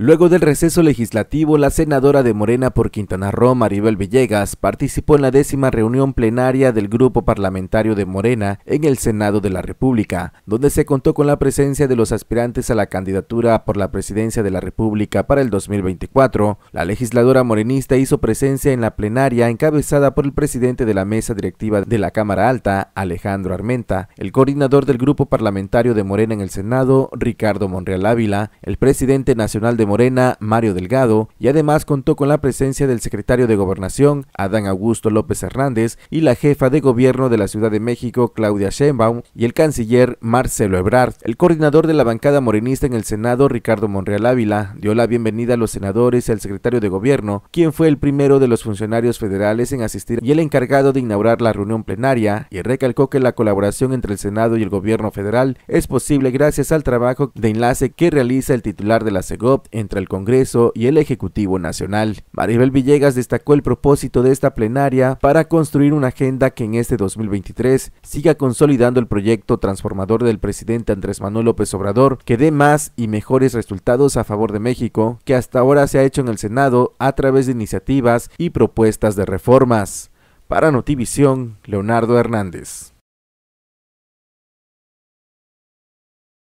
Luego del receso legislativo, la senadora de Morena por Quintana Roo, Maribel Villegas, participó en la décima reunión plenaria del Grupo Parlamentario de Morena en el Senado de la República, donde se contó con la presencia de los aspirantes a la candidatura por la presidencia de la República para el 2024. La legisladora morenista hizo presencia en la plenaria encabezada por el presidente de la mesa directiva de la Cámara Alta, Alejandro Armenta, el coordinador del Grupo Parlamentario de Morena en el Senado, Ricardo Monreal Ávila, el presidente nacional de Morena, Mario Delgado, y además contó con la presencia del secretario de Gobernación, Adán Augusto López Hernández, y la jefa de gobierno de la Ciudad de México, Claudia Sheinbaum, y el canciller Marcelo Ebrard. El coordinador de la bancada morenista en el Senado, Ricardo Monreal Ávila, dio la bienvenida a los senadores y al secretario de gobierno, quien fue el primero de los funcionarios federales en asistir y el encargado de inaugurar la reunión plenaria, y recalcó que la colaboración entre el Senado y el gobierno federal es posible gracias al trabajo de enlace que realiza el titular de la CEGOP entre el Congreso y el Ejecutivo Nacional. Maribel Villegas destacó el propósito de esta plenaria para construir una agenda que en este 2023 siga consolidando el proyecto transformador del presidente Andrés Manuel López Obrador, que dé más y mejores resultados a favor de México, que hasta ahora se ha hecho en el Senado a través de iniciativas y propuestas de reformas. Para Notivisión, Leonardo Hernández.